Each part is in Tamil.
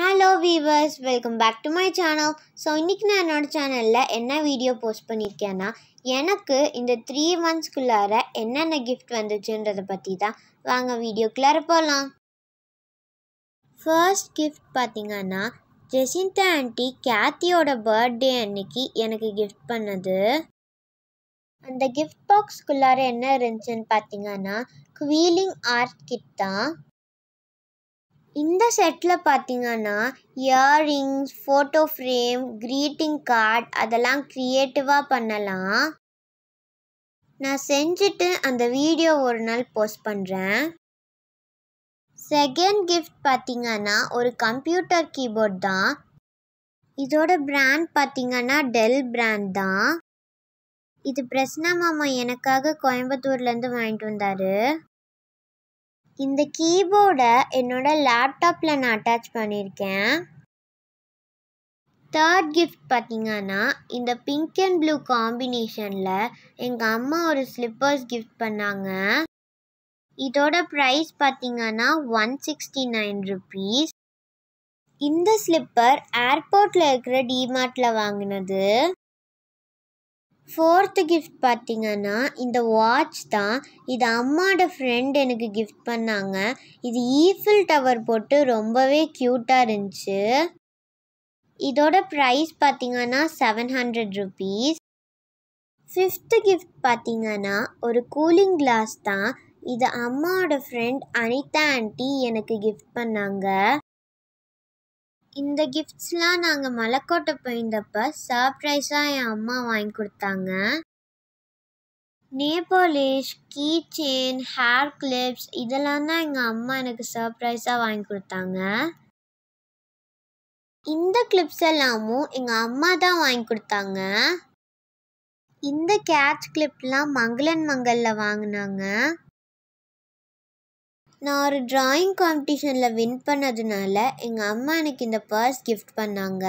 hello viewers welcome back to my channel so இன்றைக்கி நான் என்னோடய சேனலில் என்ன வீடியோ போஸ்ட் பண்ணியிருக்கேன்னா எனக்கு இந்த த்ரீ மந்த்ஸ்க்குள்ளார என்னென்ன கிஃப்ட் வந்துச்சுன்றதை பற்றி தான் வாங்க வீடியோக்குள்ளார போகலாம் ஃபர்ஸ்ட் கிஃப்ட் பார்த்திங்கன்னா ஜெசிந்தா ஆண்டி கேத்தியோட பர்த்டே அன்னைக்கு எனக்கு கிஃப்ட் பண்ணது அந்த கிஃப்ட் பாக்ஸ்க்குள்ளார என்ன இருந்துச்சுன்னு பார்த்தீங்கன்னா குவீலிங் ஆர்ட் கிட் தான் இந்த செட்டில் பார்த்தீங்கன்னா earrings photo frame greeting card அதெல்லாம் க்ரியேட்டிவாக பண்ணலாம் நான் செஞ்சுட்டு அந்த வீடியோ ஒரு நாள் போஸ்ட் பண்ணுறேன் செகண்ட் கிஃப்ட் பார்த்திங்கன்னா ஒரு கம்ப்யூட்டர் கீபோர்ட் தான் இதோட பிராண்ட் பார்த்திங்கன்னா டெல் பிராண்ட் தான் இது பிரஸ்னா மாமா எனக்காக கோயம்புத்தூர்லேருந்து வாங்கிட்டு வந்தார் இந்த கீபோர்டை என்னோட லேப்டாப்பில் நான் அட்டாச் பண்ணியிருக்கேன் தேர்ட் கிஃப்ட் பார்த்தீங்கன்னா இந்த பிங்க் அண்ட் ப்ளூ காம்பினேஷனில் எங்கள் அம்மா ஒரு ஸ்லிப்பர்ஸ் கிஃப்ட் பண்ணாங்க இதோட ப்ரைஸ் பார்த்திங்கன்னா ஒன் சிக்ஸ்டி நைன் ருபீஸ் இந்த ஸ்லிப்பர் ஏர்போர்ட்டில் இருக்கிற டிமார்ட்டில் வாங்கினது ஃபோர்த்து கிஃப்ட் பார்த்திங்கன்னா இந்த வாட்ச் தான் இது அம்மாவோட ஃப்ரெண்ட் எனக்கு கிஃப்ட் பண்ணாங்க இது ஈஃபில் டவர் போட்டு ரொம்பவே க்யூட்டாக இருந்துச்சு இதோட ப்ரைஸ் பார்த்திங்கன்னா seven hundred rupees fifth gift பார்த்திங்கன்னா ஒரு கூலிங் கிளாஸ் தான் இது அம்மாவோட ஃப்ரெண்ட் அனிதா ஆண்டி எனக்கு கிஃப்ட் பண்ணாங்க இந்த கிஃப்ட்ஸ்லாம் நாங்கள் மலைக்கோட்டை போயிருந்தப்ப சர்ப்ரைஸாக என் அம்மா வாங்கி கொடுத்தாங்க நேபாலிஷ் கீ செயின் ஹேர் கிளிப்ஸ் இதெல்லாம் தான் எங்கள் அம்மா எனக்கு சர்ப்ரைஸாக வாங்கி கொடுத்தாங்க இந்த கிளிப்ஸ் எல்லாமும் எங்கள் அம்மா தான் வாங்கி கொடுத்தாங்க இந்த கேட்ச் கிளிப்லாம் மங்களன் மங்கலில் வாங்கினாங்க நான் ஒரு ட்ராயிங் காம்படிஷனில் வின் பண்ணதுனால எங்கள் அம்மா எனக்கு இந்த பர்ஸ் கிஃப்ட் பண்ணாங்க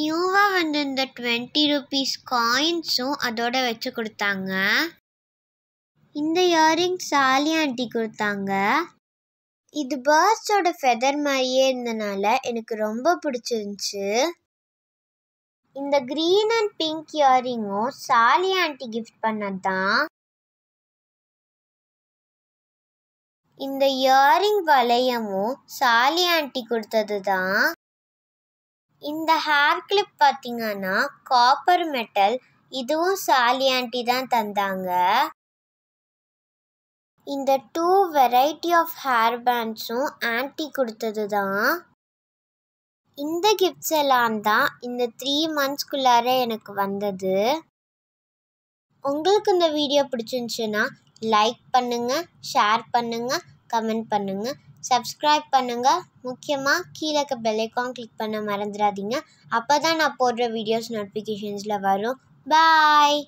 நியூவாக வந்த இந்த டுவெண்ட்டி ருபீஸ் காயின்ஸும் அதோட வச்சு கொடுத்தாங்க இந்த இயரிங் சாலி ஆண்டி கொடுத்தாங்க இது பேர்ஸோட ஃபெதர் மாதிரியே இருந்தனால எனக்கு ரொம்ப பிடிச்சிருந்துச்சு இந்த க்ரீன் அண்ட் பிங்க் இயரிங்கும் சாலி ஆண்டி கிஃப்ட் பண்ணது தான் இந்த இயரிங் வளையமும் சாலி ஆண்டி கொடுத்தது தான் இந்த ஹேர் கிளிப் பார்த்தீங்கன்னா காப்பர் மெட்டல் இதுவும் சாலி ஆண்டி தான் தந்தாங்க இந்த டூ வெரைட்டி ஆஃப் ஹேர் பேண்ட்ஸும் ஆண்டி கொடுத்தது தான் இந்த கிஃப்ட்ஸ் எல்லாம் தான் இந்த த்ரீ மந்த்ஸ்க்குள்ளார எனக்கு வந்தது உங்களுக்கு இந்த வீடியோ பிடிச்சிருந்துச்சுன்னா லைக் பண்ணுங்கள் ஷேர் பண்ணுங்கள் கமெண்ட் பண்ணுங்கள் சப்ஸ்கிரைப் பண்ணுங்கள் முக்கியமாக கீழே இருக்க பெல்லைக்கான் கிளிக் பண்ண மறந்துடாதீங்க அப்போ தான் நான் போடுற வீடியோஸ் நோட்டிஃபிகேஷன்ஸில் வரும் பாய்